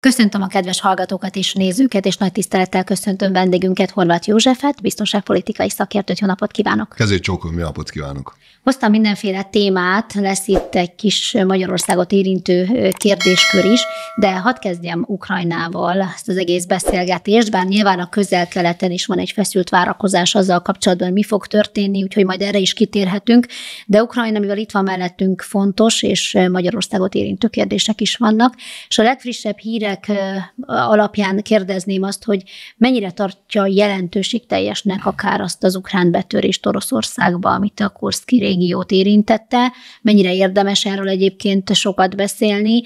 Köszöntöm a kedves hallgatókat és nézőket, és nagy tisztelettel köszöntöm vendégünket, Horváth Józsefet, biztonságpolitikai szakértőt. Jó napot kívánok! Kezét csókolom, jó napot kívánok! Hoztam mindenféle témát, lesz itt egy kis Magyarországot érintő kérdéskör is, de hadd kezdjem Ukrajnával ezt az egész beszélgetést, bár nyilván a közel-keleten is van egy feszült várakozás azzal kapcsolatban, mi fog történni, úgyhogy majd erre is kitérhetünk, de Ukrajna, mivel itt van mellettünk fontos, és Magyarországot érintő kérdések is vannak, és a legfrissebb híre tények alapján kérdezném azt, hogy mennyire tartja jelentőség teljesnek akár azt az ukrán betörést Oroszországba, amit a Kurszki régiót érintette, mennyire érdemes erről egyébként sokat beszélni.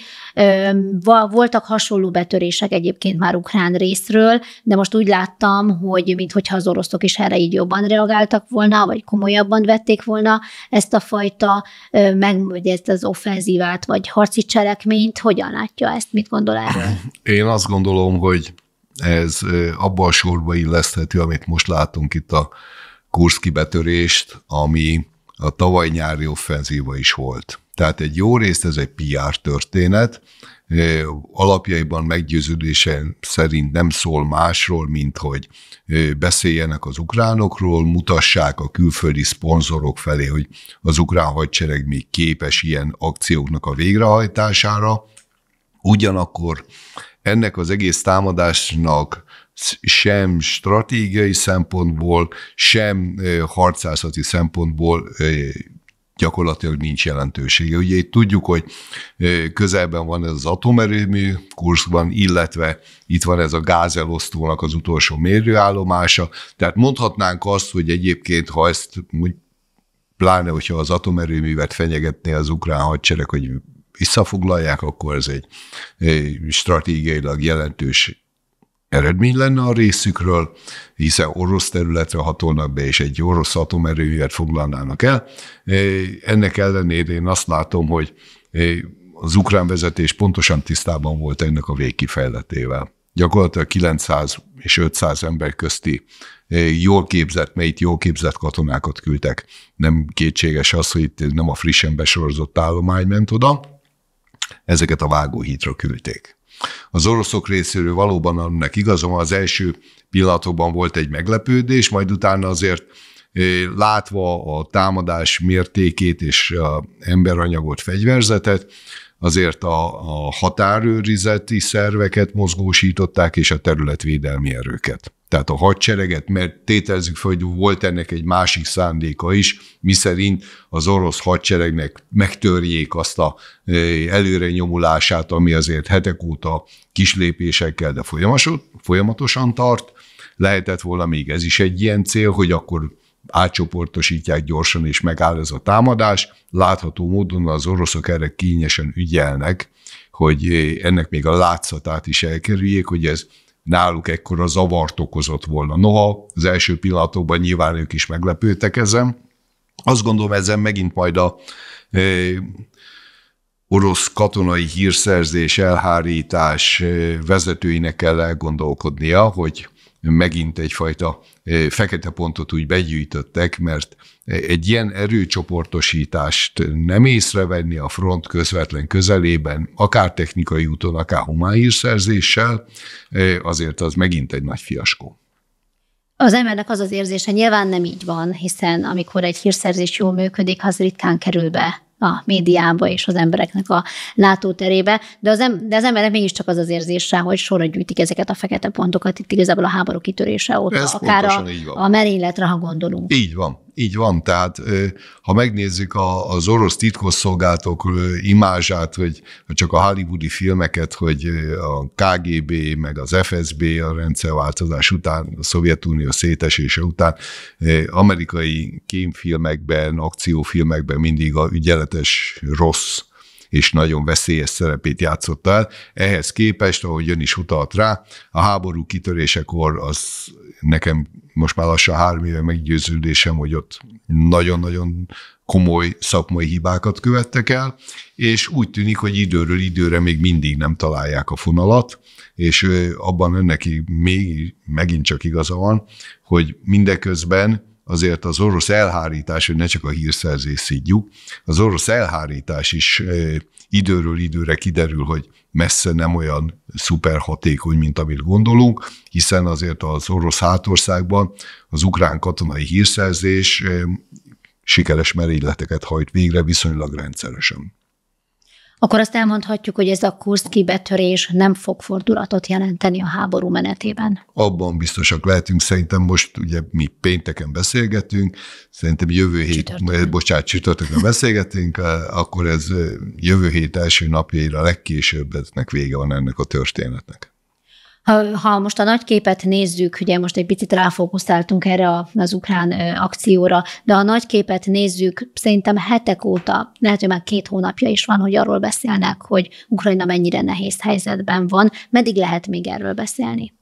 Voltak hasonló betörések egyébként már ukrán részről, de most úgy láttam, hogy mintha az oroszok is erre így jobban reagáltak volna, vagy komolyabban vették volna ezt a fajta, meg, ezt az offenzívát, vagy harci cselekményt, hogyan látja ezt, mit gondol erről? Én azt gondolom, hogy ez abban a sorba illeszthető, amit most látunk itt a kurszkibetörést, ami a tavaly nyári offenzíva is volt. Tehát egy jó részt ez egy PR történet, alapjaiban meggyőződése szerint nem szól másról, mint hogy beszéljenek az ukránokról, mutassák a külföldi szponzorok felé, hogy az ukrán hadsereg még képes ilyen akcióknak a végrehajtására, Ugyanakkor ennek az egész támadásnak sem stratégiai szempontból, sem harcászati szempontból gyakorlatilag nincs jelentősége. Ugye itt tudjuk, hogy közelben van ez az atomerőmű kurszban, illetve itt van ez a gázelosztónak az utolsó mérőállomása, tehát mondhatnánk azt, hogy egyébként, ha ezt pláne, hogyha az atomerőművet fenyegetné az ukrán hadsereg, hogy visszafoglalják, akkor ez egy, egy stratégiailag jelentős eredmény lenne a részükről, hiszen orosz területre hatolnak be, és egy orosz atomerőművet foglalnának el. E, ennek ellenére én azt látom, hogy e, az ukrán vezetés pontosan tisztában volt ennek a végkifejletével. Gyakorlatilag 900 és 500 ember közti e, jól képzett, melyik jól képzett katonákat küldtek. Nem kétséges az, hogy itt nem a frissen besorozott állomány ment oda, ezeket a vágóhídra küldték. Az oroszok részéről valóban annak igazom, az első pillanatokban volt egy meglepődés, majd utána azért eh, látva a támadás mértékét és a emberanyagot, fegyverzetet, azért a, a határőrizeti szerveket mozgósították, és a területvédelmi erőket. Tehát a hadsereget, mert tételezzük fel, hogy volt ennek egy másik szándéka is, miszerint az orosz hadseregnek megtörjék azt a e, előre nyomulását, ami azért hetek óta kislépésekkel, de folyamatosan tart. Lehetett volna még ez is egy ilyen cél, hogy akkor átcsoportosítják gyorsan, és megáll ez a támadás. Látható módon az oroszok erre kényesen ügyelnek, hogy eh, ennek még a látszatát is elkerüljék, hogy ez náluk ekkora zavart okozott volna. Noha az első pillanatokban nyilván ők is meglepődtek ezen. Azt gondolom, ezen megint majd a e, orosz katonai hírszerzés, elhárítás eh, vezetőinek kell elgondolkodnia, hogy megint egyfajta fekete pontot úgy begyűjtöttek, mert egy ilyen erőcsoportosítást nem észrevenni a front közvetlen közelében, akár technikai úton, akár humánhírszerzéssel, azért az megint egy nagy fiaskó. Az embernek az az érzése, nyilván nem így van, hiszen amikor egy hírszerzés jól működik, az ritkán kerül be a médiába és az embereknek a látóterébe, de az, em- de az emberek mégiscsak az az érzése, hogy sorra gyűjtik ezeket a fekete pontokat, itt igazából a háború kitörése óta, Ez akár a, a merényletre, ha gondolunk. Így van. Így van, tehát ha megnézzük az orosz titkosszolgálatok imázsát, hogy csak a hollywoodi filmeket, hogy a KGB, meg az FSB a rendszerváltozás után, a Szovjetunió szétesése után, amerikai kémfilmekben, akciófilmekben mindig a ügyeletes rossz és nagyon veszélyes szerepét játszott el. Ehhez képest, ahogy ön is utalt rá, a háború kitörésekor az nekem most már lassan három éve meggyőződésem, hogy ott nagyon-nagyon komoly szakmai hibákat követtek el, és úgy tűnik, hogy időről időre még mindig nem találják a fonalat, és abban önneki még megint csak igaza van, hogy mindeközben azért az orosz elhárítás, hogy ne csak a hírszerzés szídjuk, az orosz elhárítás is időről időre kiderül, hogy messze nem olyan szuper hatékony, mint amit gondolunk, hiszen azért az orosz hátországban az ukrán katonai hírszerzés sikeres merényleteket hajt végre viszonylag rendszeresen akkor azt elmondhatjuk, hogy ez a kurz kibetörés nem fog fordulatot jelenteni a háború menetében. Abban biztosak lehetünk, szerintem most ugye mi pénteken beszélgetünk, szerintem jövő hét, csütörtökön. bocsánat, csütörtökön beszélgetünk, eh, akkor ez eh, jövő hét első napjaira legkésőbb eznek vége van ennek a történetnek. Ha, ha most a nagy képet nézzük, ugye most egy picit ráfókuszáltunk erre az ukrán akcióra, de a nagy képet nézzük, szerintem hetek óta, lehet, hogy már két hónapja is van, hogy arról beszélnek, hogy Ukrajna mennyire nehéz helyzetben van. Meddig lehet még erről beszélni?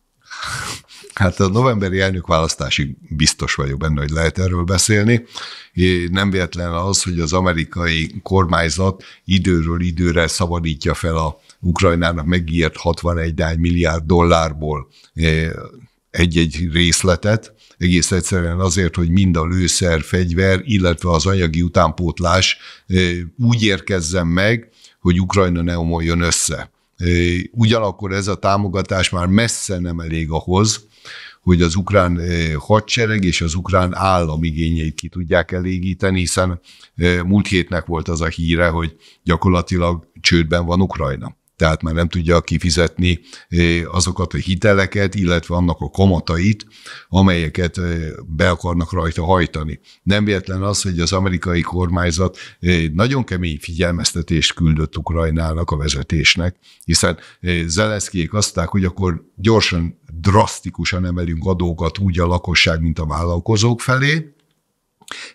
Hát a novemberi elnökválasztásig biztos vagyok benne, hogy lehet erről beszélni. Nem véletlen az, hogy az amerikai kormányzat időről időre szabadítja fel a Ukrajnának megírt 61 milliárd dollárból eh, egy-egy részletet, egész egyszerűen azért, hogy mind a lőszer, fegyver, illetve az anyagi utánpótlás eh, úgy érkezzen meg, hogy Ukrajna ne omoljon össze. Eh, ugyanakkor ez a támogatás már messze nem elég ahhoz, hogy az ukrán hadsereg és az ukrán állam igényeit ki tudják elégíteni, hiszen múlt hétnek volt az a híre, hogy gyakorlatilag csődben van Ukrajna tehát már nem tudja kifizetni eh, azokat a hiteleket, illetve annak a komatait, amelyeket eh, be akarnak rajta hajtani. Nem véletlen az, hogy az amerikai kormányzat eh, nagyon kemény figyelmeztetést küldött Ukrajnának, a vezetésnek, hiszen Zelenszkijék azt mondták, hogy akkor gyorsan, drasztikusan emelünk adókat úgy a lakosság, mint a vállalkozók felé,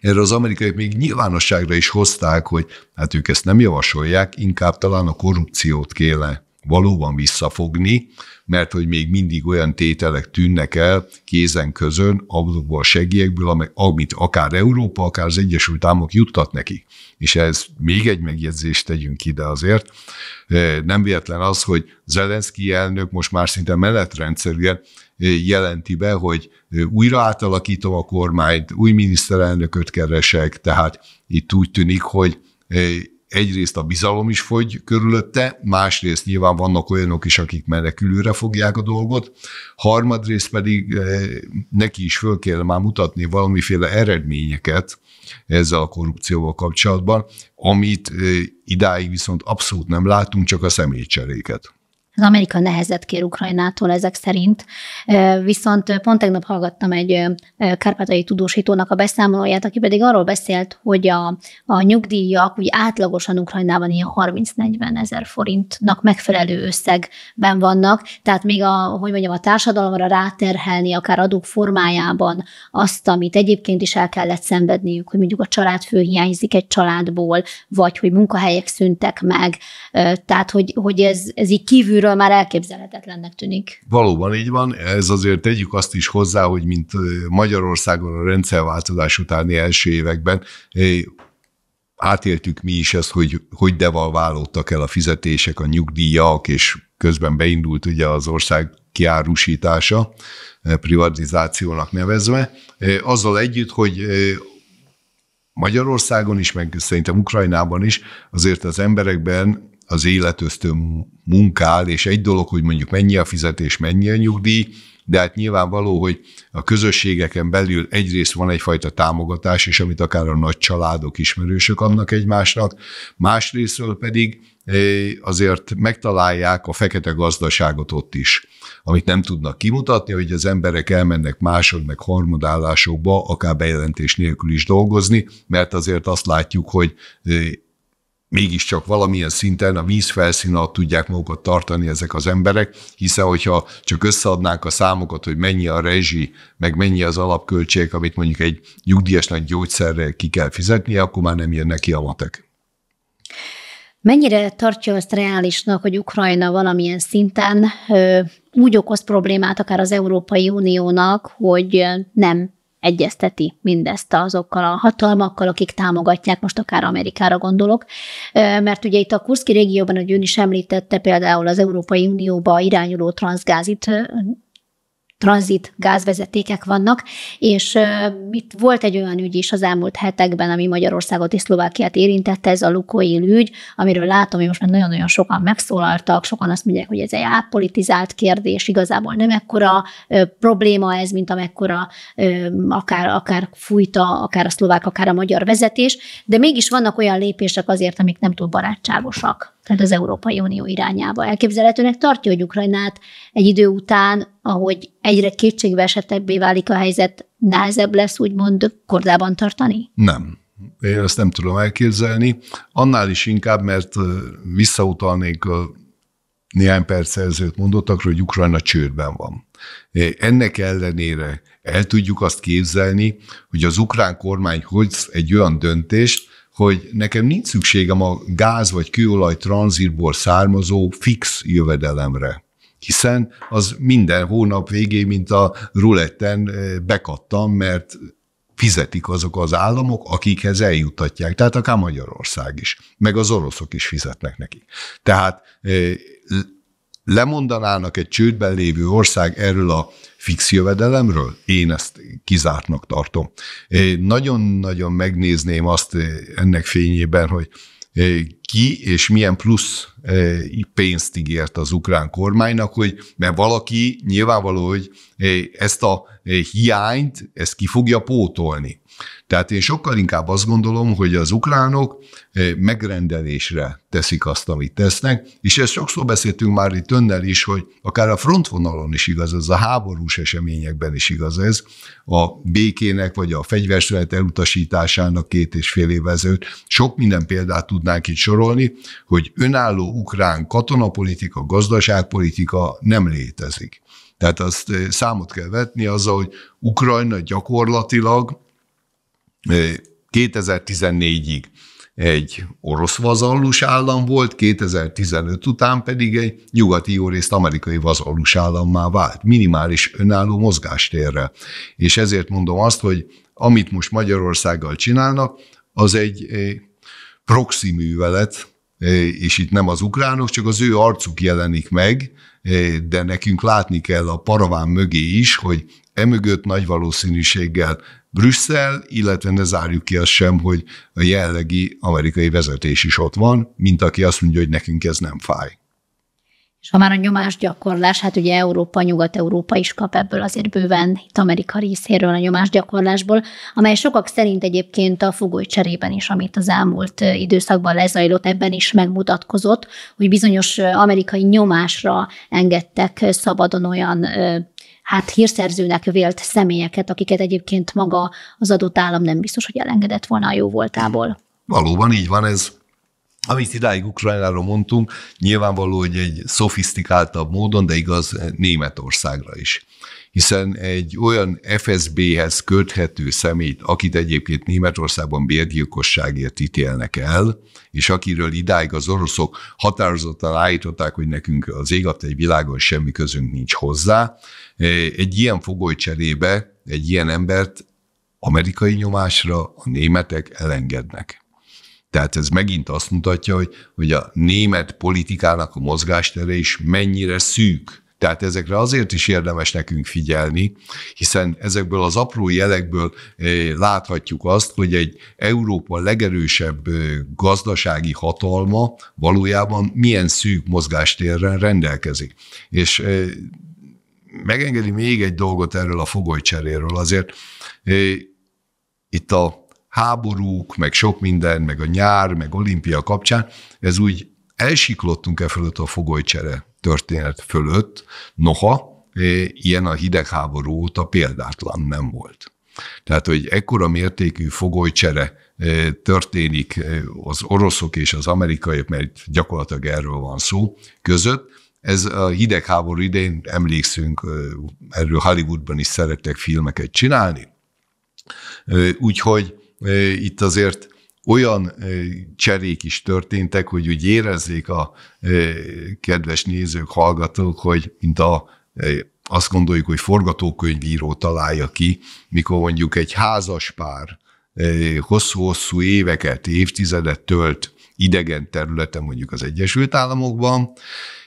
erre az amerikai még nyilvánosságra is hozták, hogy hát ők ezt nem javasolják, inkább talán a korrupciót kéne valóban visszafogni, mert hogy még mindig olyan tételek tűnnek el kézen közön, abból a segélyekből, amit akár Európa, akár az Egyesült Államok juttat neki. És ez még egy megjegyzést tegyünk ide azért. Eh, nem véletlen az, hogy Zelenszky elnök most már szinte menetrendszerűen jelenti be, hogy újra átalakítom a kormányt, új miniszterelnököt keresek, tehát itt úgy tűnik, hogy egyrészt a bizalom is fogy körülötte, másrészt nyilván vannak olyanok is, akik menekülőre fogják a dolgot, harmadrészt pedig neki is föl kell már mutatni valamiféle eredményeket ezzel a korrupcióval kapcsolatban, amit idáig viszont abszolút nem látunk, csak a személycseréket. Az Amerika nehezet kér Ukrajnától ezek szerint, viszont pont tegnap hallgattam egy kárpátai tudósítónak a beszámolóját, aki pedig arról beszélt, hogy a, a nyugdíjak úgy átlagosan Ukrajnában ilyen 30-40 ezer forintnak megfelelő összegben vannak, tehát még a, hogy mondjam, a társadalomra ráterhelni akár adók formájában azt, amit egyébként is el kellett szenvedniük, hogy mondjuk a családfő hiányzik egy családból, vagy hogy munkahelyek szűntek meg, tehát hogy, hogy ez, ez így kívül amiről már elképzelhetetlennek tűnik. Valóban így van, ez azért tegyük azt is hozzá, hogy mint Magyarországon a rendszerváltozás utáni első években átéltük mi is ezt, hogy hogy devalválódtak el a fizetések, a nyugdíjak, és közben beindult ugye az ország kiárusítása, privatizációnak nevezve, azzal együtt, hogy Magyarországon is, meg szerintem Ukrajnában is, azért az emberekben az élet munkál, és egy dolog, hogy mondjuk mennyi a fizetés, mennyi a nyugdíj, de hát nyilvánvaló, hogy a közösségeken belül egyrészt van egyfajta támogatás, és amit akár a nagy családok, ismerősök adnak egymásnak, másrésztről pedig eh, azért megtalálják a fekete gazdaságot ott is, amit nem tudnak kimutatni, hogy az emberek elmennek másod, meg harmadállásokba, akár bejelentés nélkül is dolgozni, mert azért azt látjuk, hogy eh, mégiscsak valamilyen szinten a vízfelszín alatt tudják magukat tartani ezek az emberek, hiszen hogyha csak összeadnák a számokat, hogy mennyi a rezsi, meg mennyi az alapköltség, amit mondjuk egy nyugdíjasnak gyógyszerre ki kell fizetnie, akkor már nem jön neki a matek. Mennyire tartja ezt reálisnak, hogy Ukrajna valamilyen szinten úgy okoz problémát akár az Európai Uniónak, hogy nem egyezteti mindezt azokkal a hatalmakkal, akik támogatják, most akár Amerikára gondolok, mert ugye itt a Kurszki régióban, hogy ön is említette, például az Európai Unióba irányuló transgázit tranzit gázvezetékek vannak, és uh, itt volt egy olyan ügy is az elmúlt hetekben, ami Magyarországot és Szlovákiát érintette, ez a Lukoil ügy, amiről látom, hogy most már nagyon-nagyon sokan megszólaltak, sokan azt mondják, hogy ez egy átpolitizált kérdés, igazából nem ekkora uh, probléma ez, mint amekkora uh, akár, akár fújta, akár a szlovák, akár a magyar vezetés, de mégis vannak olyan lépések azért, amik nem túl barátságosak tehát az Európai Unió irányába. Elképzelhetőnek tartja, hogy Ukrajnát egy idő után, ahogy egyre kétségbe esetekbé válik a helyzet, nehezebb lesz úgymond kordában tartani? Nem. Én ezt nem tudom elképzelni. Annál is inkább, mert visszautalnék a néhány perc ezelőtt mondottakra, hogy Ukrajna csődben van. Ennek ellenére el tudjuk azt képzelni, hogy az ukrán kormány hoz egy olyan döntést, hogy nekem nincs szükségem a gáz vagy kőolaj tranzitból származó fix jövedelemre hiszen az minden hónap végén, mint a ruletten eh, bekattam, mert fizetik azok az államok, akikhez eljutatják, tehát akár Magyarország is, meg az oroszok is fizetnek nekik. Tehát eh, lemondanának egy csődben lévő ország erről a fix jövedelemről? Én ezt kizártnak tartom. Nagyon-nagyon megnézném azt ennek fényében, hogy ki és milyen plusz pénzt ígért az ukrán kormánynak, hogy mert valaki nyilvánvaló, hogy ezt a hiányt, ezt ki fogja pótolni. Tehát én sokkal inkább azt gondolom, hogy az ukránok eh, megrendelésre teszik azt, amit tesznek, és ezt sokszor beszéltünk már itt önnel is, hogy akár a frontvonalon is igaz, ez a háborús eseményekben is igaz ez, a békének vagy a fegyverszület elutasításának két és fél évezőt. sok minden példát tudnánk itt sorolni, hogy önálló ukrán katonapolitika, gazdaságpolitika nem létezik. Tehát azt eh, számot kell vetni azzal, hogy Ukrajna gyakorlatilag 2014-ig egy orosz vazallus állam volt, 2015 után pedig egy nyugati jó részt amerikai vazallus állammá vált, minimális önálló mozgástérre. És ezért mondom azt, hogy amit most Magyarországgal csinálnak, az egy proxy művelet, és itt nem az ukránok, csak az ő arcuk jelenik meg, de nekünk látni kell a paraván mögé is, hogy emögött nagy valószínűséggel Brüsszel, illetve ne zárjuk ki azt sem, hogy a jellegi amerikai vezetés is ott van, mint aki azt mondja, hogy nekünk ez nem fáj. És ha már a nyomásgyakorlás, hát ugye Európa, Nyugat-Európa is kap ebből azért bőven itt Amerika részéről a nyomásgyakorlásból, amely sokak szerint egyébként a fogoly cserében is, amit az elmúlt időszakban lezajlott, ebben is megmutatkozott, hogy bizonyos amerikai nyomásra engedtek szabadon olyan hát hírszerzőnek vélt személyeket, akiket egyébként maga az adott állam nem biztos, hogy elengedett volna a jó voltából. Valóban így van ez. Amit idáig Ukrajnáról mondtunk, nyilvánvaló, hogy egy szofisztikáltabb módon, de igaz Németországra is hiszen egy olyan FSB-hez köthető szemét, akit egyébként Németországban bérgyilkosságért ítélnek el, és akiről idáig az oroszok határozottan állították, hogy nekünk az egy világon semmi közünk nincs hozzá, e, egy ilyen fogoly cserébe egy ilyen embert amerikai nyomásra a németek elengednek. Tehát ez megint azt mutatja, hogy, hogy a német politikának a mozgástere is mennyire szűk tehát ezekre azért is érdemes nekünk figyelni, hiszen ezekből az apró jelekből eh, láthatjuk azt, hogy egy Európa legerősebb eh, gazdasági hatalma valójában milyen szűk mozgástérrel rendelkezik. És eh, megengedi még egy dolgot erről a fogolycseréről. Azért itt a háborúk, meg sok minden, meg a nyár, meg olimpia kapcsán, ez úgy elsiklottunk e fölött a fogolycsere történet fölött, noha eh, ilyen a hidegháború óta példátlan nem volt. Tehát, hogy ekkora mértékű fogolycsere eh, történik eh, az oroszok és az amerikaiak, mert gyakorlatilag erről van szó, között, ez a hidegháború idején, emlékszünk, erről Hollywoodban is szerettek filmeket csinálni, úgyhogy itt azért olyan cserék is történtek, hogy úgy érezzék a kedves nézők, hallgatók, hogy mint a azt gondoljuk, hogy forgatókönyvíró találja ki, mikor mondjuk egy házas pár hosszú-hosszú éveket, évtizedet tölt idegen területen, mondjuk az Egyesült Államokban,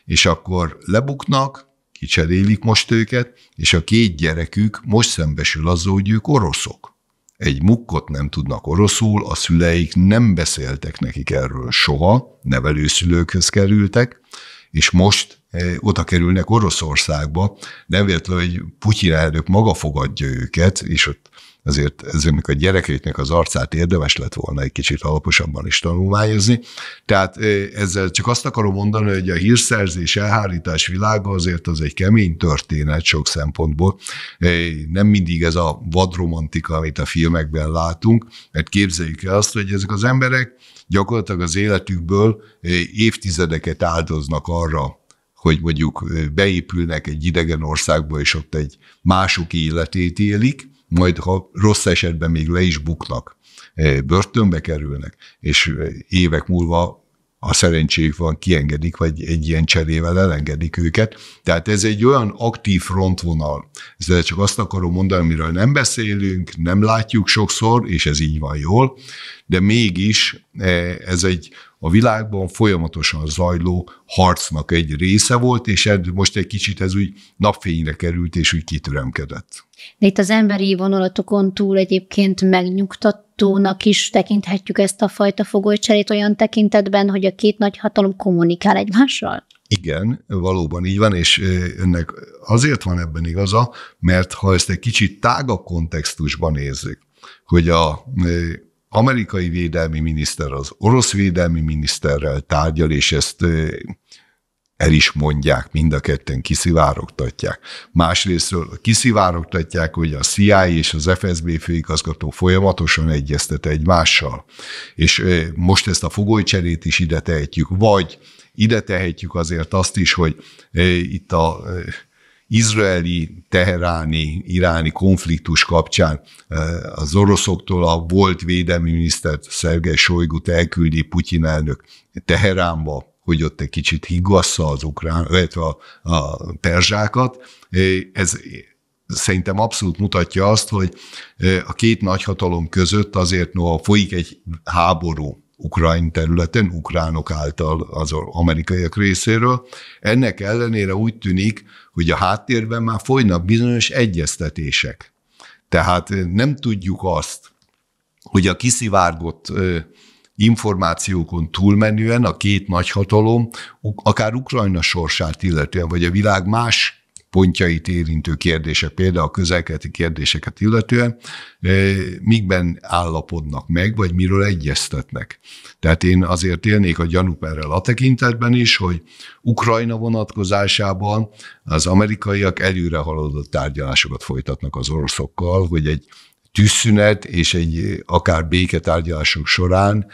és akkor lebuknak, kicserélik most őket, és a két gyerekük most szembesül azzal, hogy ők oroszok egy mukkot nem tudnak oroszul, a szüleik nem beszéltek nekik erről soha, nevelőszülőkhöz kerültek, és most eh, oda kerülnek Oroszországba, nem véletlenül, hogy Putyin elnök maga fogadja őket, és ott ezért ezeknek a gyerekeiknek az arcát érdemes lett volna egy kicsit alaposabban is tanulmányozni. Tehát ezzel csak azt akarom mondani, hogy a hírszerzés elhárítás világa azért az egy kemény történet sok szempontból. Nem mindig ez a vadromantika, amit a filmekben látunk, mert képzeljük el azt, hogy ezek az emberek gyakorlatilag az életükből évtizedeket áldoznak arra, hogy mondjuk beépülnek egy idegen országba, és ott egy mások életét élik, majd ha rossz esetben még le is buknak, e, börtönbe kerülnek, és e, évek múlva a szerencséjük van, kiengedik, vagy egy ilyen cserével elengedik őket. Tehát ez egy olyan aktív frontvonal. Ezzel csak azt akarom mondani, amiről nem beszélünk, nem látjuk sokszor, és ez így van jól, de mégis e, ez egy a világban folyamatosan zajló harcnak egy része volt, és most egy kicsit ez úgy napfényre került, és úgy kitüremkedett. De itt az emberi vonalatokon túl egyébként megnyugtatónak is tekinthetjük ezt a fajta fogolycserét olyan tekintetben, hogy a két nagy hatalom kommunikál egymással? Igen, valóban így van, és ennek azért van ebben igaza, mert ha ezt egy kicsit tágabb kontextusban nézzük, hogy a amerikai védelmi miniszter az orosz védelmi miniszterrel tárgyal, és ezt el is mondják, mind a ketten kiszivárogtatják. Másrésztről kiszivárogtatják, hogy a CIA és az FSB főigazgató folyamatosan egyeztet egymással. És most ezt a fogolycserét is ide tehetjük, vagy ide tehetjük azért azt is, hogy itt a izraeli, teheráni, iráni konfliktus kapcsán eh, az oroszoktól a volt védelmi minisztert, Szergei Solygut elküldi Putyin elnök Teheránba, hogy ott egy kicsit higgassza az ukrán, illetve a, a perzsákat. Ez szerintem abszolút mutatja azt, hogy eh, a két nagyhatalom között azért noha folyik egy háború, Ukrajn területen, ukránok által az amerikaiak részéről. Ennek ellenére úgy tűnik, hogy a háttérben már folynak bizonyos egyeztetések. Tehát eh, nem tudjuk azt, hogy a kiszivárgott eh, információkon túlmenően a két nagyhatalom, akár Ukrajna sorsát illetően, vagy a világ más pontjait érintő kérdések, például a közelkeleti kérdéseket illetően, eh, mikben állapodnak meg, vagy miről egyeztetnek. Tehát én azért élnék a gyanúperrel a tekintetben is, hogy Ukrajna vonatkozásában az amerikaiak előre haladott tárgyalásokat folytatnak az oroszokkal, hogy egy tűzszünet és egy akár béketárgyalások során,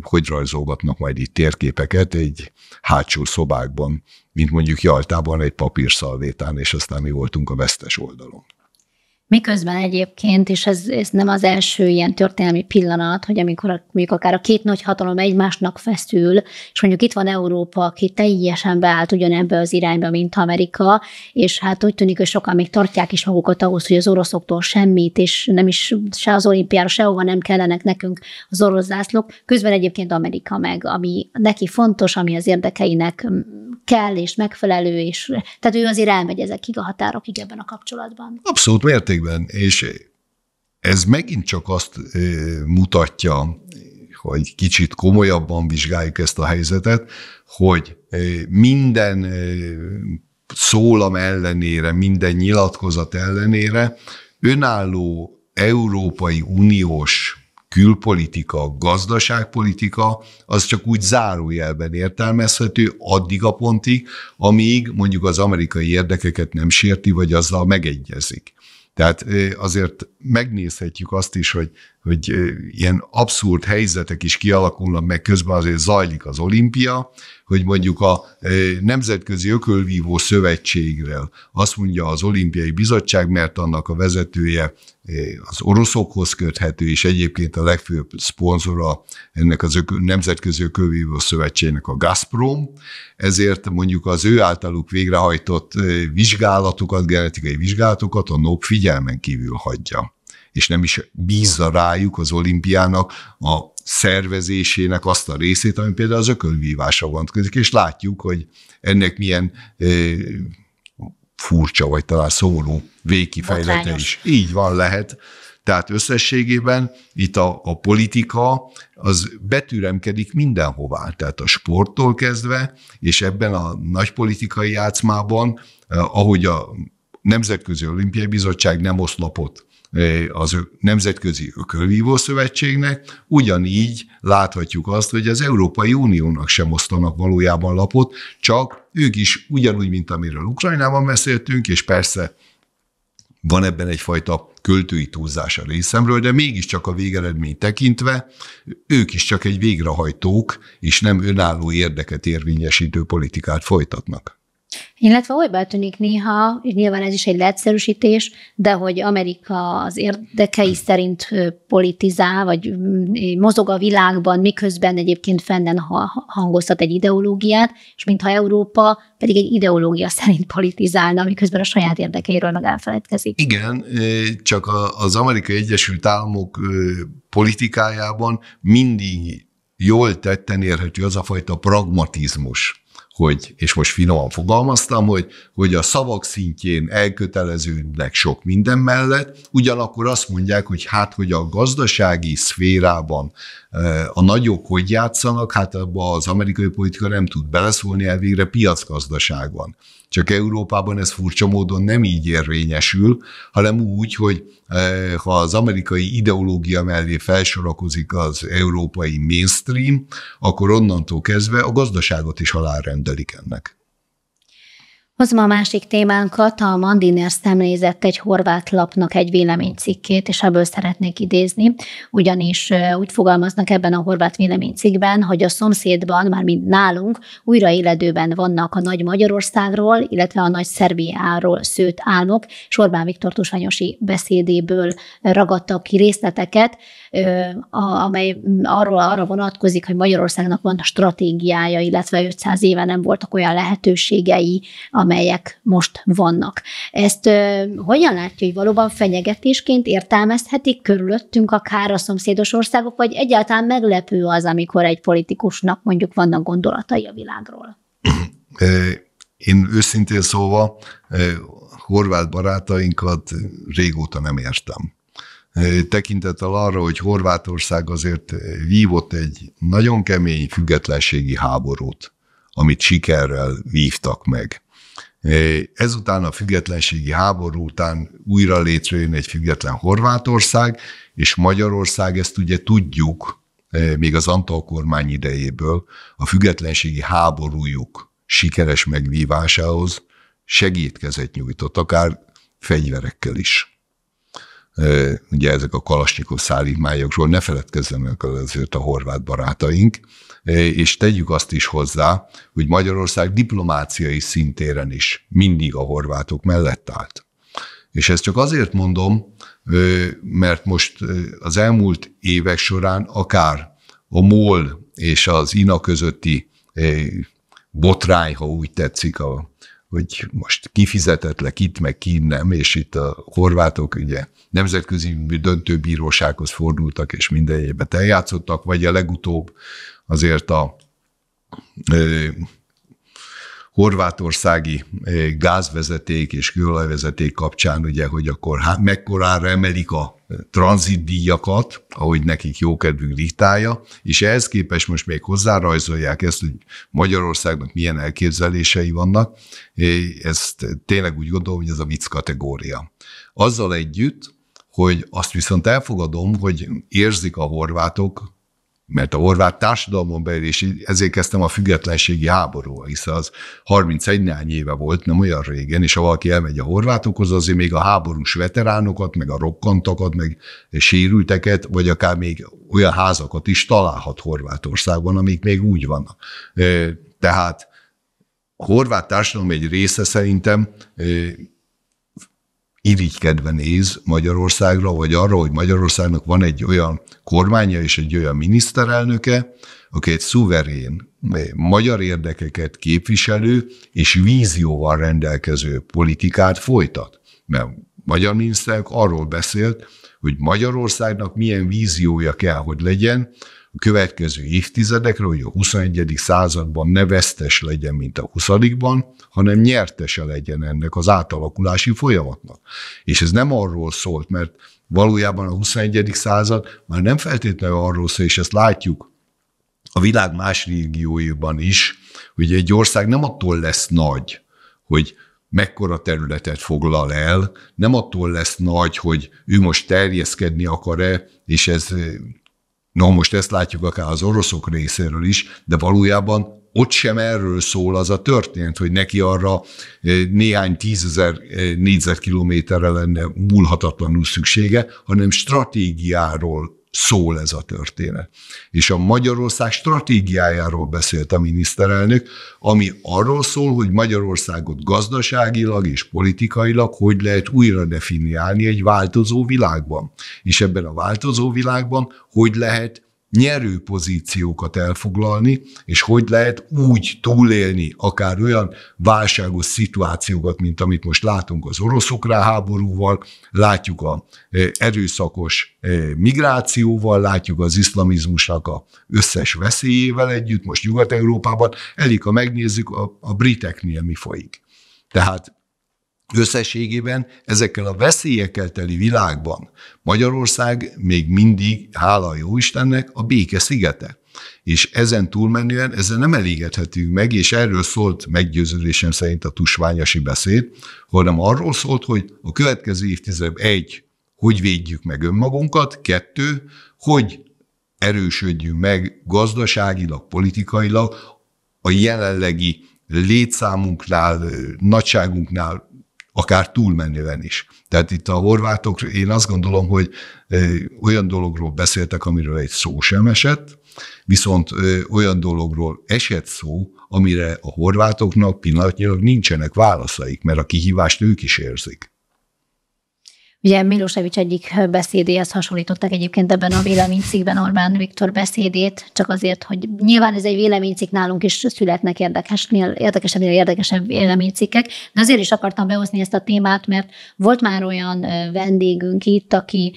hogy rajzolgatnak majd itt térképeket egy hátsó szobákban, mint mondjuk Jaltában egy papírszalvétán, és aztán mi voltunk a vesztes oldalon. Miközben egyébként, és ez, ez nem az első ilyen történelmi pillanat, hogy amikor a, mondjuk akár a két nagy hatalom egymásnak feszül, és mondjuk itt van Európa, aki teljesen beállt ugyanebbe az irányba, mint Amerika, és hát úgy tűnik, hogy sokan még tartják is magukat ahhoz, hogy az oroszoktól semmit, és nem is se az olimpiára, sehova nem kellenek nekünk az orosz zászlók. Közben egyébként Amerika meg, ami neki fontos, ami az érdekeinek kell, és megfelelő, és tehát ő azért elmegy ezekig a határokig ebben a kapcsolatban. Abszolút mérték mértékben, és ez megint csak azt mutatja, hogy kicsit komolyabban vizsgáljuk ezt a helyzetet, hogy minden szólam ellenére, minden nyilatkozat ellenére önálló Európai Uniós külpolitika, gazdaságpolitika, az csak úgy zárójelben értelmezhető addig a pontig, amíg mondjuk az amerikai érdekeket nem sérti, vagy azzal megegyezik. Tehát azért megnézhetjük azt is, hogy hogy ilyen abszurd helyzetek is kialakulnak, meg közben azért zajlik az olimpia, hogy mondjuk a Nemzetközi Ökölvívó Szövetségről azt mondja az Olimpiai Bizottság, mert annak a vezetője az oroszokhoz köthető, és egyébként a legfőbb szponzora ennek az ök- Nemzetközi Ökölvívó Szövetségnek a Gazprom, ezért mondjuk az ő általuk végrehajtott vizsgálatokat, genetikai vizsgálatokat a NOP figyelmen kívül hagyja és nem is bízza rájuk az olimpiának a szervezésének azt a részét, ami például az ökölvívásra vonatkozik, és látjuk, hogy ennek milyen furcsa, vagy talán szóló végkifejlete is. Így van, lehet. Tehát összességében itt a, a politika az betűremkedik mindenhová, tehát a sporttól kezdve, és ebben a nagy politikai játszmában, eh, ahogy a Nemzetközi Olimpiai Bizottság nem oszlopott az Nemzetközi Ökölvívó Szövetségnek, ugyanígy láthatjuk azt, hogy az Európai Uniónak sem osztanak valójában lapot, csak ők is ugyanúgy, mint amiről Ukrajnában beszéltünk, és persze van ebben egyfajta költői túlzás a részemről, de mégiscsak a végeredmény tekintve ők is csak egy végrehajtók, és nem önálló érdeket érvényesítő politikát folytatnak. Illetve hogy tűnik néha, és nyilván ez is egy leegyszerűsítés, de hogy Amerika az érdekei szerint politizál, vagy mm, mozog a világban, miközben egyébként fennen hangozhat egy ideológiát, és mintha Európa pedig egy ideológia szerint politizálna, miközben a saját érdekeiről meg elfeledkezik. Igen, csak az Amerikai Egyesült Államok politikájában mindig jól tetten érhető az a fajta pragmatizmus, hogy, és most finoman fogalmaztam, hogy, hogy a szavak szintjén elköteleződnek sok minden mellett, ugyanakkor azt mondják, hogy hát, hogy a gazdasági szférában e, a nagyok hogy játszanak, hát abba az amerikai politika nem tud beleszólni, elvégre piacgazdaság van. Csak Európában ez furcsa módon nem így érvényesül, hanem úgy, hogy eh, ha az amerikai ideológia mellé felsorakozik az európai mainstream, akkor onnantól kezdve a gazdaságot is alárendelik ennek. Hozom a másik témánkat, a Mandiner szemlézett egy horvát lapnak egy véleménycikkét, és ebből szeretnék idézni, ugyanis úgy fogalmaznak ebben a horvát véleménycikkben, hogy a szomszédban, már mint nálunk, újraéledőben vannak a nagy Magyarországról, illetve a nagy Szerbiáról szőtt álmok, és Viktor tusványosi beszédéből ragadtak ki részleteket, amely arról arra vonatkozik, hogy Magyarországnak van a stratégiája, illetve 500 éve nem voltak olyan lehetőségei, amelyek most vannak. Ezt hogyan látja, hogy valóban fenyegetésként értelmezhetik körülöttünk akár a szomszédos országok, vagy egyáltalán meglepő az, amikor egy politikusnak mondjuk vannak gondolatai a világról? Én őszintén szóval horvát barátainkat régóta nem értem tekintettel arra, hogy Horvátország azért vívott egy nagyon kemény függetlenségi háborút, amit sikerrel vívtak meg. Ezután a függetlenségi háború után újra létrejön egy független Horvátország, és Magyarország, ezt ugye tudjuk, e, még az Antal kormány idejéből, a függetlenségi háborújuk sikeres megvívásához segítkezet nyújtott, akár fegyverekkel is ugye ezek a kalasnyikó szállítmányokról, ne feledkezzenek el azért a horvát barátaink, és tegyük azt is hozzá, hogy Magyarország diplomáciai szintéren is mindig a horvátok mellett állt. És ezt csak azért mondom, mert most az elmúlt évek során akár a MOL és az INA közötti botrány, ha úgy tetszik, a hogy most kifizetetlek itt, meg ki nem, és itt a horvátok ugye nemzetközi döntőbírósághoz fordultak, és évben eljátszottak, vagy a legutóbb azért a ö, horvátországi gázvezeték és kőolajvezeték kapcsán, ugye, hogy akkor hát mekkorára emelik a tranzitdíjakat, ahogy nekik jókedvű diktálja, és ehhez képest most még hozzárajzolják ezt, hogy Magyarországnak milyen elképzelései vannak. Ezt tényleg úgy gondolom, hogy ez a vicc kategória. Azzal együtt, hogy azt viszont elfogadom, hogy érzik a horvátok, mert a horvát társadalmon belül, és ezért kezdtem a függetlenségi háborúval, hiszen az 31 néhány éve volt, nem olyan régen, és ha valaki elmegy a horvátokhoz, azért még a háborús veteránokat, meg a rokkantakat, meg a sérülteket, vagy akár még olyan házakat is találhat Horvátországban, amik még úgy vannak. Tehát a horvát társadalom egy része szerintem irigykedve néz Magyarországra, vagy arra, hogy Magyarországnak van egy olyan kormánya és egy olyan miniszterelnöke, aki egy szuverén, eh, magyar érdekeket képviselő és vízióval rendelkező politikát folytat. Mert magyar miniszterek arról beszélt, hogy Magyarországnak milyen víziója kell, hogy legyen a következő évtizedekre, hogy a 21. században ne vesztes legyen, mint a 20 hanem nyertese legyen ennek az átalakulási folyamatnak. És ez nem arról szólt, mert valójában a 21. század már nem feltétlenül arról szól, és ezt látjuk a világ más régióiban is, hogy egy ország nem attól lesz nagy, hogy mekkora területet foglal el, nem attól lesz nagy, hogy ő most terjeszkedni akar-e, és ez, na most ezt látjuk akár az oroszok részéről is, de valójában ott sem erről szól az a történet, hogy neki arra eh, néhány tízezer eh, négyzetkilométerre lenne múlhatatlanul szüksége, hanem stratégiáról szól ez a történet. És a Magyarország stratégiájáról beszélt a miniszterelnök, ami arról szól, hogy Magyarországot gazdaságilag és politikailag hogy lehet újra definiálni egy változó világban. És ebben a változó világban hogy lehet nyerő pozíciókat elfoglalni, és hogy lehet úgy túlélni akár olyan válságos szituációkat, mint amit most látunk az orosz háborúval, látjuk a e, erőszakos e, migrációval, látjuk az iszlamizmusnak a összes veszélyével együtt, most Nyugat-Európában, elég, ha megnézzük, a, a briteknél mi folyik. Tehát Összességében ezekkel a veszélyekkel teli világban Magyarország még mindig, hála a jó Istennek, a béke szigete. És ezen túlmenően ezzel nem elégedhetünk meg, és erről szólt meggyőződésem szerint a tusványasi beszéd, hanem arról szólt, hogy a következő évtizedben egy, hogy védjük meg önmagunkat, kettő, hogy erősödjünk meg gazdaságilag, politikailag, a jelenlegi létszámunknál, nagyságunknál akár túlmenően is. Tehát itt a horvátok, én azt gondolom, hogy olyan dologról beszéltek, amiről egy szó sem esett, viszont olyan dologról esett szó, amire a horvátoknak pillanatnyilag nincsenek válaszaik, mert a kihívást ők is érzik. Ugye Milosevic egyik beszédéhez hasonlították egyébként ebben a véleménycikkben Orbán Viktor beszédét, csak azért, hogy nyilván ez egy véleménycikk, nálunk is születnek érdekesnél, érdekesebbnél érdekesebb véleménycikkek, de azért is akartam behozni ezt a témát, mert volt már olyan vendégünk itt, aki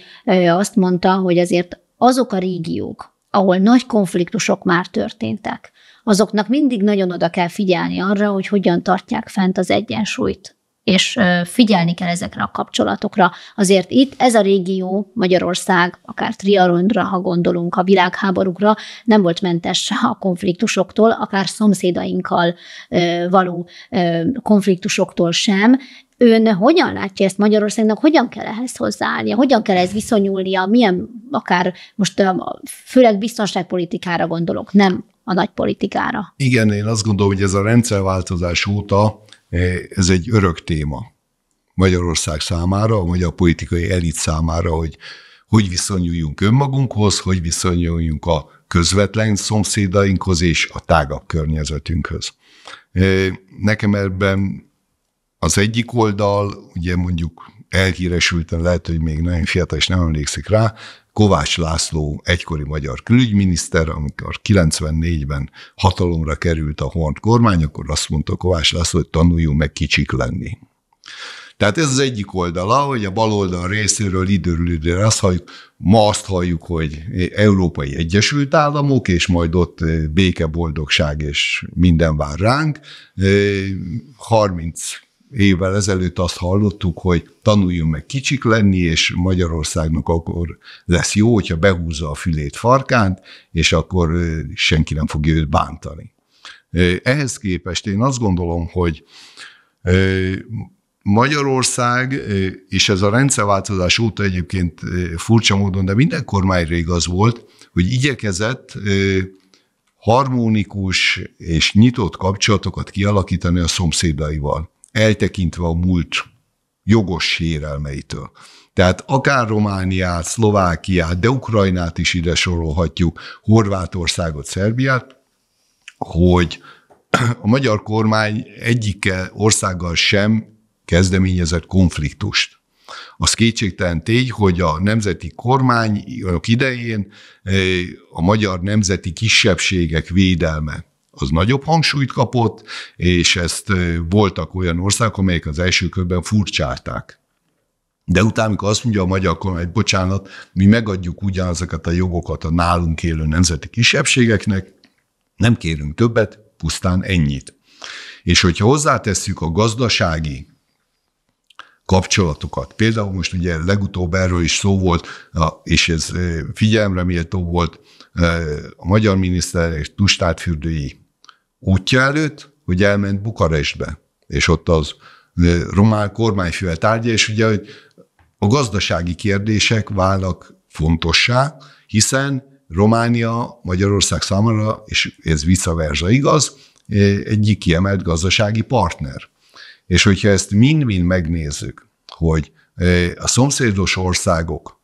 azt mondta, hogy azért azok a régiók, ahol nagy konfliktusok már történtek, azoknak mindig nagyon oda kell figyelni arra, hogy hogyan tartják fent az egyensúlyt és figyelni kell ezekre a kapcsolatokra. Azért itt ez a régió, Magyarország, akár Trianonra, ha gondolunk a világháborúkra, nem volt mentes a konfliktusoktól, akár szomszédainkkal való konfliktusoktól sem, Ön hogyan látja ezt Magyarországnak, hogyan kell ehhez hozzáállnia, hogyan kell ez viszonyulnia, milyen akár most főleg biztonságpolitikára gondolok, nem a nagy politikára. Igen, én azt gondolom, hogy ez a rendszerváltozás óta Eh, ez egy örök téma Magyarország számára, a magyar politikai elit számára, hogy hogy viszonyuljunk önmagunkhoz, hogy viszonyuljunk a közvetlen szomszédainkhoz és a tágabb környezetünkhöz. Eh, nekem ebben az egyik oldal, ugye mondjuk elhíresülten, lehet, hogy még nagyon fiatal és nem emlékszik rá, Kovács László, egykori magyar külügyminiszter, amikor 94-ben hatalomra került a Horn kormány, akkor azt mondta Kovács László, hogy tanuljunk meg kicsik lenni. Tehát ez az egyik oldala, hogy a baloldal részéről időről időre azt halljuk, ma azt halljuk, hogy Európai Egyesült Államok, és majd ott eh, béke, boldogság, és minden vár ránk. 30 eh, évvel ezelőtt azt hallottuk, hogy tanuljunk meg kicsik lenni, és Magyarországnak akkor lesz jó, hogyha behúzza a fülét farkánt, és akkor senki nem fogja őt bántani. Ehhez képest én azt gondolom, hogy Magyarország, és ez a rendszerváltozás óta egyébként furcsa módon, de minden kormányra igaz volt, hogy igyekezett harmonikus és nyitott kapcsolatokat kialakítani a szomszédaival eltekintve a múlt jogos sérelmeitől. Tehát akár Romániát, Szlovákiát, de Ukrajnát is ide sorolhatjuk, Horvátországot, Szerbiát, hogy a magyar kormány egyike országgal sem kezdeményezett konfliktust. Az kétségtelen tény, hogy a nemzeti kormányok idején eh, a magyar nemzeti kisebbségek védelme az nagyobb hangsúlyt kapott, és ezt voltak olyan országok, amelyek az első körben furcsálták. De utána, amikor azt mondja a magyar kormány, bocsánat, mi megadjuk ugyanazokat a jogokat a nálunk élő nemzeti kisebbségeknek, nem kérünk többet, pusztán ennyit. És hogyha hozzátesszük a gazdasági kapcsolatokat. Például most ugye legutóbb erről is szó volt, és ez figyelemre méltó volt, a magyar miniszter és Tustát fürdői útja előtt, hogy elment Bukarestbe, és ott az román kormányfővel tárgya, és ugye hogy a gazdasági kérdések válnak fontossá, hiszen Románia Magyarország számára, és ez visszaverza igaz, egyik kiemelt gazdasági partner. És hogyha ezt mind-mind megnézzük, hogy a szomszédos országok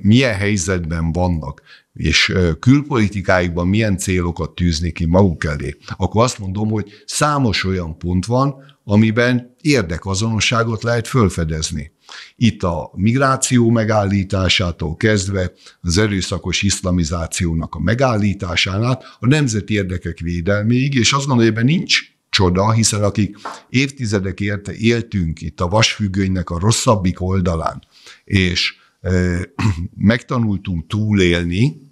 milyen helyzetben vannak, és külpolitikáikban milyen célokat tűzni ki maguk elé, akkor azt mondom, hogy számos olyan pont van, amiben érdekazonosságot lehet fölfedezni. Itt a migráció megállításától kezdve az erőszakos iszlamizációnak a át a nemzeti érdekek védelméig, és azt gondolom, hogy ebben nincs csoda, hiszen akik évtizedek érte éltünk itt a vasfüggönynek a rosszabbik oldalán, és megtanultunk túlélni,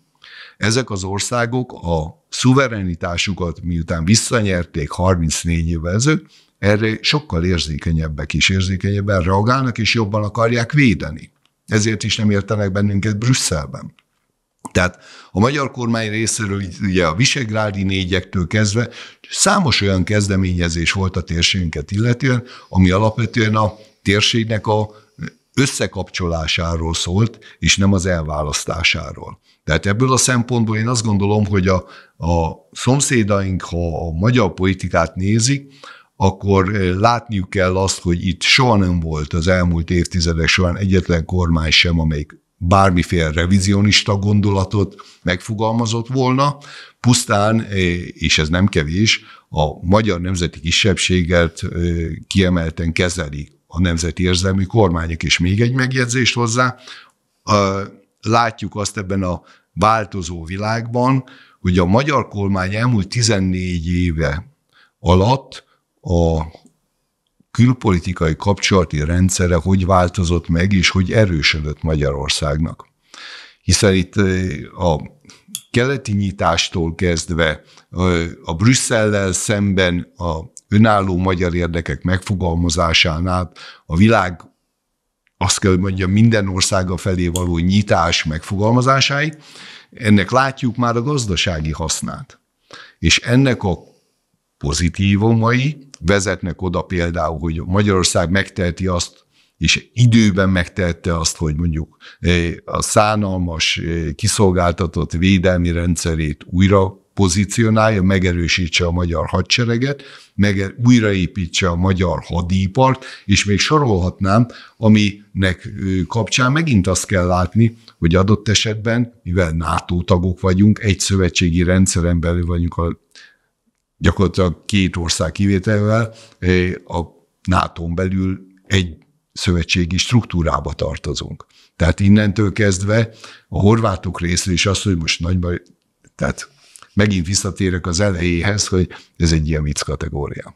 ezek az országok a szuverenitásukat, miután visszanyerték 34 évvel ezelőtt, erre sokkal érzékenyebbek is érzékenyebben reagálnak, és jobban akarják védeni. Ezért is nem értenek bennünket Brüsszelben. Tehát a magyar kormány részéről ugye a visegrádi négyektől kezdve számos olyan kezdeményezés volt a térségünket illetően, ami alapvetően a térségnek a összekapcsolásáról szólt, és nem az elválasztásáról. Tehát ebből a szempontból én azt gondolom, hogy a, a szomszédaink, ha a magyar politikát nézik, akkor eh, látniuk kell azt, hogy itt soha nem volt az elmúlt évtizedek során egyetlen kormány sem, amelyik bármiféle revizionista gondolatot megfogalmazott volna, pusztán, eh, és ez nem kevés, a magyar nemzeti kisebbséget eh, kiemelten kezeli a nemzeti érzelmű kormányok. És még egy megjegyzést hozzá, látjuk azt ebben a változó világban, hogy a magyar kormány elmúlt 14 éve alatt a külpolitikai kapcsolati rendszere hogy változott meg, és hogy erősödött Magyarországnak. Hiszen itt a keleti nyitástól kezdve a Brüsszellel szemben a önálló magyar érdekek megfogalmazásán át a világ azt kell, hogy mondjam, minden országa felé való nyitás megfogalmazásáig, ennek látjuk már a gazdasági hasznát. És ennek a pozitívumai vezetnek oda például, hogy Magyarország megteheti azt, és időben megtehette azt, hogy mondjuk eh, a szánalmas, eh, kiszolgáltatott védelmi rendszerét újra pozícionálja, megerősítse a magyar hadsereget, meg újraépítse a magyar hadipart, és még sorolhatnám, aminek kapcsán megint azt kell látni, hogy adott esetben, mivel NATO tagok vagyunk, egy szövetségi rendszeren belül vagyunk a gyakorlatilag két ország kivételével, a NATO-n belül egy szövetségi struktúrába tartozunk. Tehát innentől kezdve a horvátok részről is az, hogy most nagyban, tehát megint visszatérek az elejéhez, hogy ez egy ilyen vicc kategória.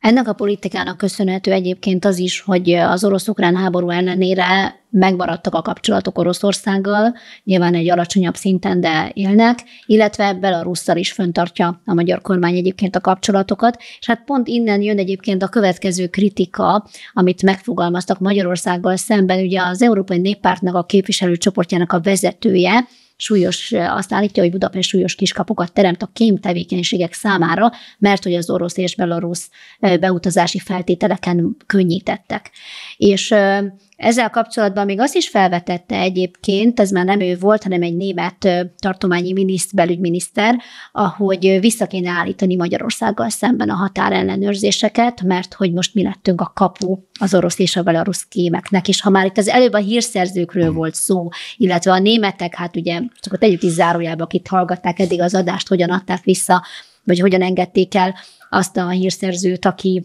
Ennek a politikának köszönhető egyébként az is, hogy az orosz-ukrán háború ellenére megmaradtak a kapcsolatok Oroszországgal, nyilván egy alacsonyabb szinten, de élnek, illetve Belarusszal is föntartja a magyar kormány egyébként a kapcsolatokat, és hát pont innen jön egyébként a következő kritika, amit megfogalmaztak Magyarországgal szemben, ugye az Európai Néppártnak a képviselőcsoportjának a vezetője, súlyos, eh, azt állítja, hogy Budapest súlyos kiskapukat teremt a kém tevékenységek számára, mert hogy az orosz és belarusz eh, beutazási feltételeken könnyítettek. És eh, ezzel kapcsolatban még azt is felvetette egyébként, ez már nem ő volt, hanem egy német tartományi miniszt, belügyminiszter, ahogy vissza kéne állítani Magyarországgal szemben a határellenőrzéseket, mert hogy most mi lettünk a kapu az orosz és a belarusz kémeknek, és ha már itt az előbb a hírszerzőkről volt szó, illetve a németek, hát ugye csak ott együtt is zárójában, akit hallgatták eddig az adást, hogyan adták vissza, vagy hogyan engedték el azt a hírszerzőt, aki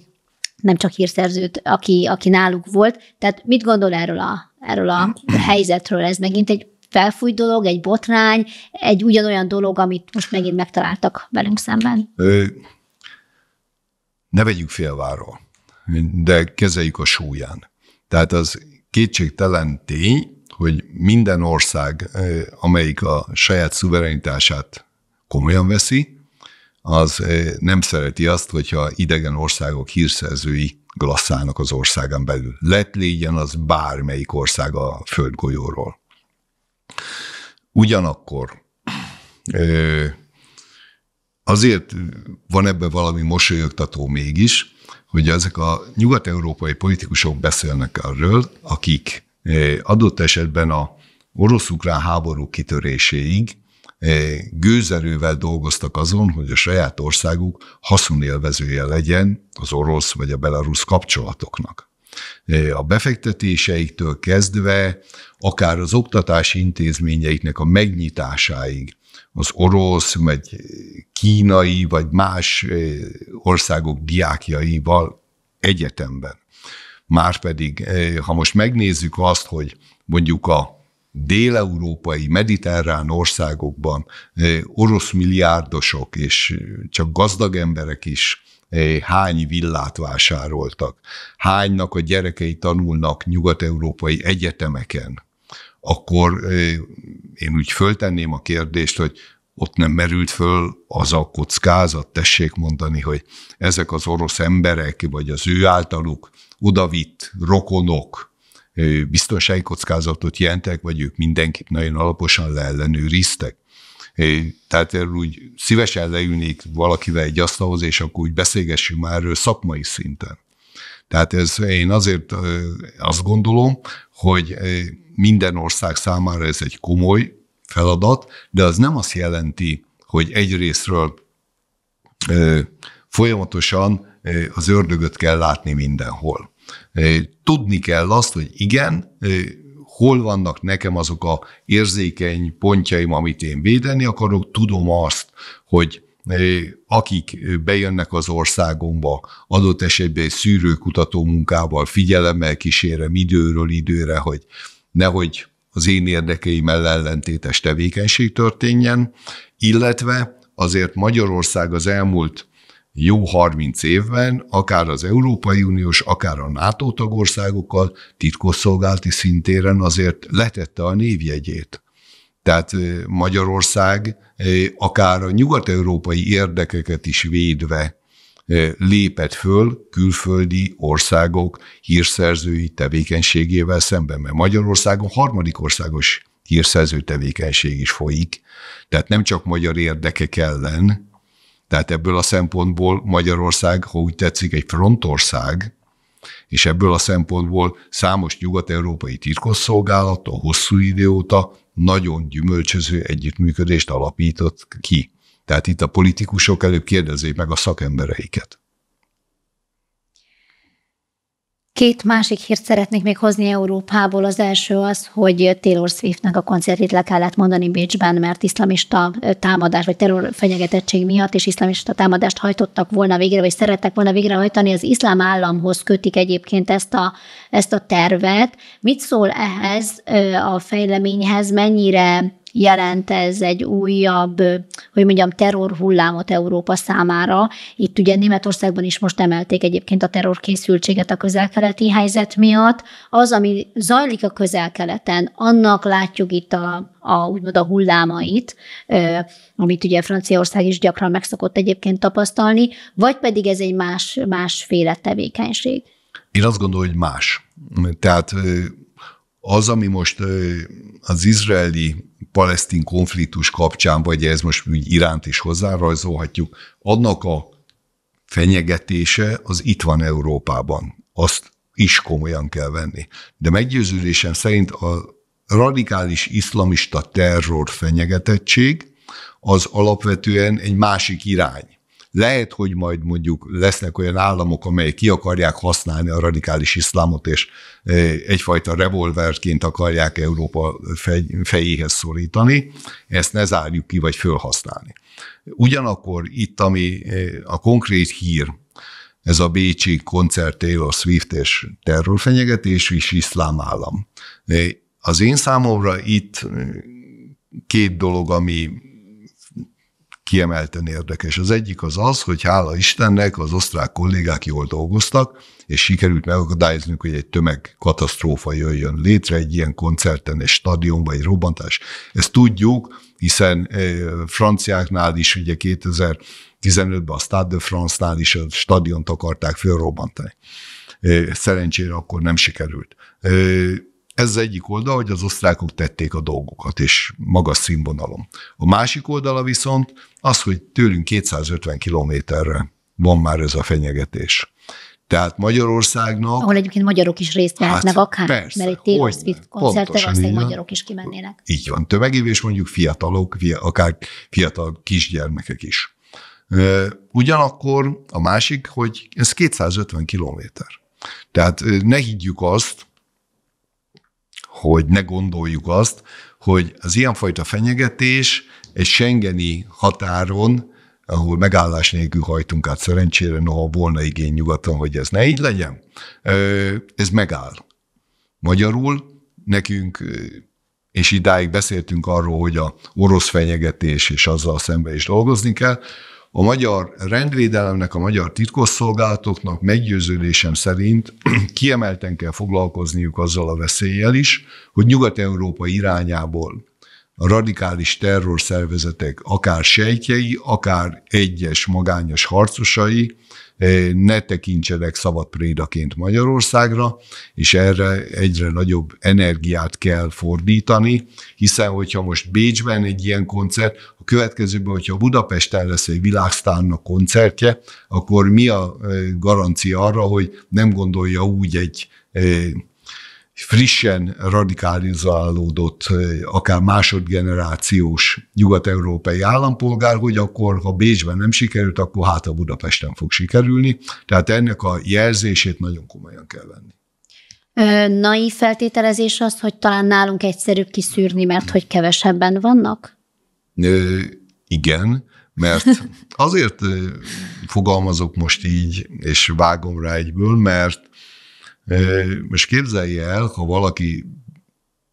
nem csak hírszerzőt, aki, aki náluk volt. Tehát mit gondol erről a, erről a hát. helyzetről? Ez megint egy felfújt dolog, egy botrány, egy ugyanolyan dolog, amit most megint megtaláltak velünk szemben? Ne vegyük félváról, de kezeljük a súlyán. Tehát az kétségtelen tény, hogy minden ország, amelyik a saját szuverenitását komolyan veszi, az nem szereti azt, hogyha idegen országok hírszerzői glasszálnak az országán belül. Lett légyen az bármelyik ország a földgolyóról. Ugyanakkor azért van ebben valami mosolyogtató mégis, hogy ezek a nyugat-európai politikusok beszélnek arról, akik adott esetben a orosz-ukrán háború kitöréséig E, gőzerővel dolgoztak azon, hogy a saját országuk haszonélvezője legyen az orosz vagy a belarusz kapcsolatoknak. E, a befektetéseiktől kezdve, akár az oktatási intézményeiknek a megnyitásáig, az orosz, vagy kínai, vagy más e, országok diákjaival egyetemben. Márpedig, ha most megnézzük azt, hogy mondjuk a déleurópai, mediterrán országokban orosz milliárdosok és csak gazdag emberek is hány villát vásároltak, hánynak a gyerekei tanulnak nyugat-európai egyetemeken, akkor én úgy föltenném a kérdést, hogy ott nem merült föl az a kockázat, tessék mondani, hogy ezek az orosz emberek, vagy az ő általuk odavitt rokonok, biztonsági kockázatot jelentek, vagy ők mindenkit nagyon alaposan leellenőriztek. Tehát erről úgy szívesen leülnék valakivel egy asztalhoz, és akkor úgy beszélgessünk már erről szakmai szinten. Tehát ez, én azért azt gondolom, hogy minden ország számára ez egy komoly feladat, de az nem azt jelenti, hogy egyrésztről folyamatosan az ördögöt kell látni mindenhol. Tudni kell azt, hogy igen, hol vannak nekem azok a érzékeny pontjaim, amit én védeni akarok, tudom azt, hogy akik bejönnek az országomba, adott esetben egy szűrőkutató munkával figyelemmel kísérem időről időre, hogy nehogy az én érdekeim ellentétes tevékenység történjen, illetve azért Magyarország az elmúlt jó 30 évben, akár az Európai Uniós, akár a NATO tagországokkal titkosszolgálti szintéren azért letette a névjegyét. Tehát Magyarország akár a nyugat-európai érdekeket is védve lépett föl külföldi országok hírszerzői tevékenységével szemben, mert Magyarországon harmadik országos hírszerző tevékenység is folyik, tehát nem csak magyar érdekek ellen, tehát ebből a szempontból Magyarország, ha úgy tetszik, egy frontország, és ebből a szempontból számos nyugat-európai titkosszolgálat a hosszú idő óta nagyon gyümölcsöző együttműködést alapított ki. Tehát itt a politikusok előbb kérdezzék meg a szakembereiket. Két másik hírt szeretnék még hozni Európából. Az első az, hogy Taylor Swiftnek a koncertét le kellett mondani Bécsben, mert iszlamista támadás vagy terrorfenyegetettség miatt és iszlamista támadást hajtottak volna végre, vagy szerettek volna végrehajtani. Az iszlám államhoz kötik egyébként ezt a, ezt a tervet. Mit szól ehhez a fejleményhez, mennyire jelent ez egy újabb, hogy mondjam, terrorhullámot Európa számára. Itt ugye Németországban is most emelték egyébként a terrorkészültséget a közelkeleti helyzet miatt. Az, ami zajlik a közelkeleten, annak látjuk itt a, a úgymond a hullámait, amit ugye Franciaország is gyakran megszokott egyébként tapasztalni, vagy pedig ez egy más, másféle tevékenység. Én azt gondolom, hogy más. Tehát az, ami most az izraeli palesztin konfliktus kapcsán, vagy ez most úgy iránt is hozzárajzolhatjuk, annak a fenyegetése az itt van Európában. Azt is komolyan kell venni. De meggyőződésem szerint a radikális iszlamista terror fenyegetettség az alapvetően egy másik irány. Lehet, hogy majd mondjuk lesznek olyan államok, amelyek ki akarják használni a radikális iszlámot, és e, egyfajta revolverként akarják Európa fej, fejéhez szorítani. Ezt ne zárjuk ki, vagy fölhasználni. Ugyanakkor itt, ami e, a konkrét hír, ez a bécsi koncert Taylor Swift és terrorfenyegetés és iszlám állam. E, az én számomra itt két dolog, ami kiemelten érdekes. Az egyik az az, hogy hála Istennek az osztrák kollégák jól dolgoztak, és sikerült megakadályoznunk, hogy egy tömegkatasztrófa jöjjön létre egy ilyen koncerten, egy stadionban, egy robbantás. Ezt tudjuk, hiszen franciáknál is ugye 2015-ben a Stade de France-nál is a stadiont akarták fölrobbantani. Szerencsére akkor nem sikerült ez az egyik oldal, hogy az osztrákok tették a dolgokat, és magas színvonalon. A másik oldala viszont az, hogy tőlünk 250 kilométerre van már ez a fenyegetés. Tehát Magyarországnak... Ahol egyébként magyarok is részt hát, vehetnek hát, akár, persze, mert egy Taylor Swift koncertre valószínűleg magyarok is kimennének. Így van, tömegévés mondjuk fiatalok, akár fiatal kisgyermekek is. Ugyanakkor a másik, hogy ez 250 kilométer. Tehát ne higgyük azt, hogy ne gondoljuk azt, hogy az ilyenfajta fenyegetés egy Schengeni határon, ahol megállás nélkül hajtunk át szerencsére, noha volna igény nyugaton, hogy ez ne így legyen, ez megáll. Magyarul nekünk és idáig beszéltünk arról, hogy a orosz fenyegetés és azzal szembe is dolgozni kell, a magyar rendvédelemnek, a magyar titkosszolgálatoknak meggyőződésem szerint kiemelten kell foglalkozniuk azzal a veszéllyel is, hogy Nyugat-Európa irányából a radikális terrorszervezetek akár sejtjei, akár egyes magányos harcosai ne tekintsenek szabad prédaként Magyarországra, és erre egyre nagyobb energiát kell fordítani, hiszen hogyha most Bécsben egy ilyen koncert, a következőben, hogyha Budapesten lesz egy világsztárnak koncertje, akkor mi a garancia arra, hogy nem gondolja úgy egy frissen radikalizálódott, akár másodgenerációs nyugat-európai állampolgár, hogy akkor, ha Bécsben nem sikerült, akkor hát a Budapesten fog sikerülni. Tehát ennek a jelzését nagyon komolyan kell venni. Naív feltételezés az, hogy talán nálunk egyszerűbb kiszűrni, mert hogy kevesebben vannak? Ö, igen, mert azért fogalmazok most így, és vágom rá egyből, mert most képzelje el, ha valaki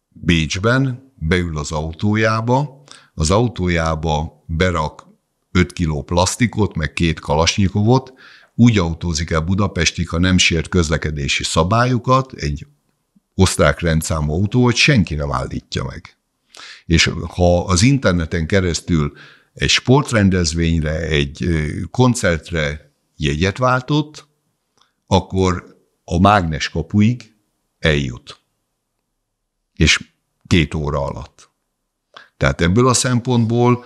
Bécsben beül az autójába, az autójába berak 5 kiló plastikot, meg két kalasnyikovot, úgy autózik el Budapestig, ha nem sért közlekedési szabályokat, egy osztrák rendszámú autó, hogy senki nem állítja meg. És ha az interneten keresztül egy sportrendezvényre, egy koncertre jegyet váltott, akkor a mágnes kapuig eljut. És két óra alatt. Tehát ebből a szempontból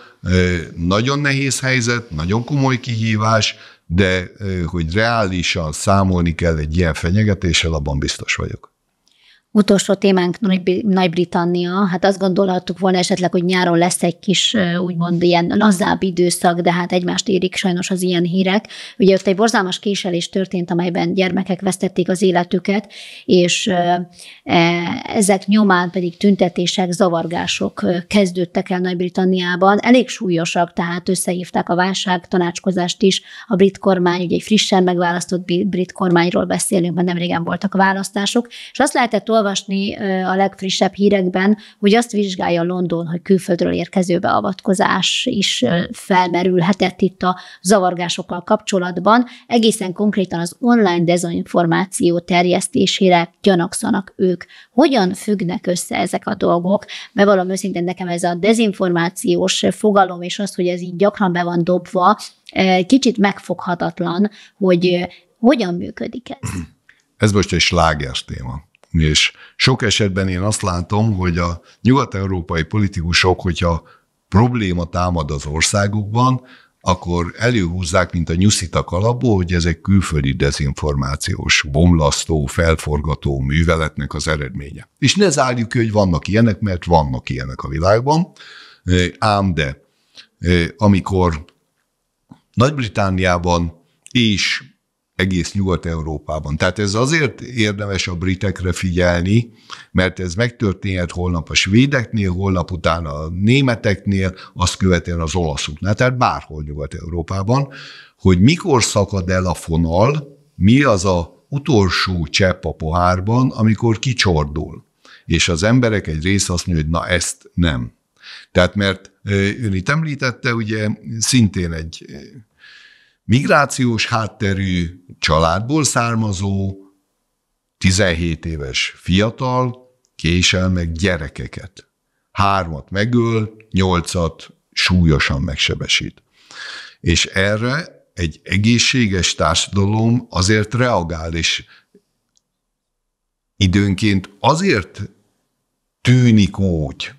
nagyon nehéz helyzet, nagyon komoly kihívás, de hogy reálisan számolni kell egy ilyen fenyegetéssel, abban biztos vagyok. Utolsó témánk mm. Nagy-Britannia. Hát azt gondolhattuk volna esetleg, hogy nyáron lesz egy kis, úgymond ilyen lazább időszak, de hát egymást érik sajnos az ilyen hírek. Ugye ott egy borzalmas késelés történt, amelyben gyermekek vesztették az életüket, és e, ezek nyomán pedig tüntetések, zavargások kezdődtek el Nagy-Britanniában. Elég súlyosak, tehát összehívták a válság tanácskozást is. A brit kormány, ugye egy frissen megválasztott brit kormányról beszélünk, mert nemrégen voltak a választások, és azt lehetett olvasni a legfrissebb hírekben, hogy azt vizsgálja London, hogy külföldről érkező beavatkozás is felmerülhetett itt a zavargásokkal kapcsolatban. Egészen konkrétan az online dezinformáció terjesztésére gyanakszanak ők. Hogyan függnek össze ezek a dolgok? valami őszintén, nekem ez a dezinformációs fogalom, és az, hogy ez így gyakran be van dobva, kicsit megfoghatatlan, hogy hogyan működik ez. Ez most egy sláger téma. És sok esetben én azt látom, hogy a nyugat-európai politikusok, hogyha probléma támad az országukban, akkor előhúzzák, mint a nyuszit a kalapból, hogy ez egy külföldi dezinformációs, bomlasztó, felforgató műveletnek az eredménye. És ne zárjuk ki, hogy vannak ilyenek, mert vannak ilyenek a világban, ám de amikor Nagy-Britániában és egész Nyugat-Európában. Tehát ez azért érdemes a britekre figyelni, mert ez megtörténhet holnap a svédeknél, holnap utána a németeknél, azt követően az olaszoknál, tehát bárhol Nyugat-Európában, hogy mikor szakad el a fonal, mi az a utolsó csepp a pohárban, amikor kicsordul. És az emberek egy része azt mondja, hogy na ezt nem. Tehát mert eh, ön itt említette, ugye szintén egy eh, migrációs hátterű, családból származó, 17 éves fiatal, késel meg gyerekeket. Hármat megöl, nyolcat súlyosan megsebesít. És erre egy egészséges társadalom azért reagál, és időnként azért tűnik úgy,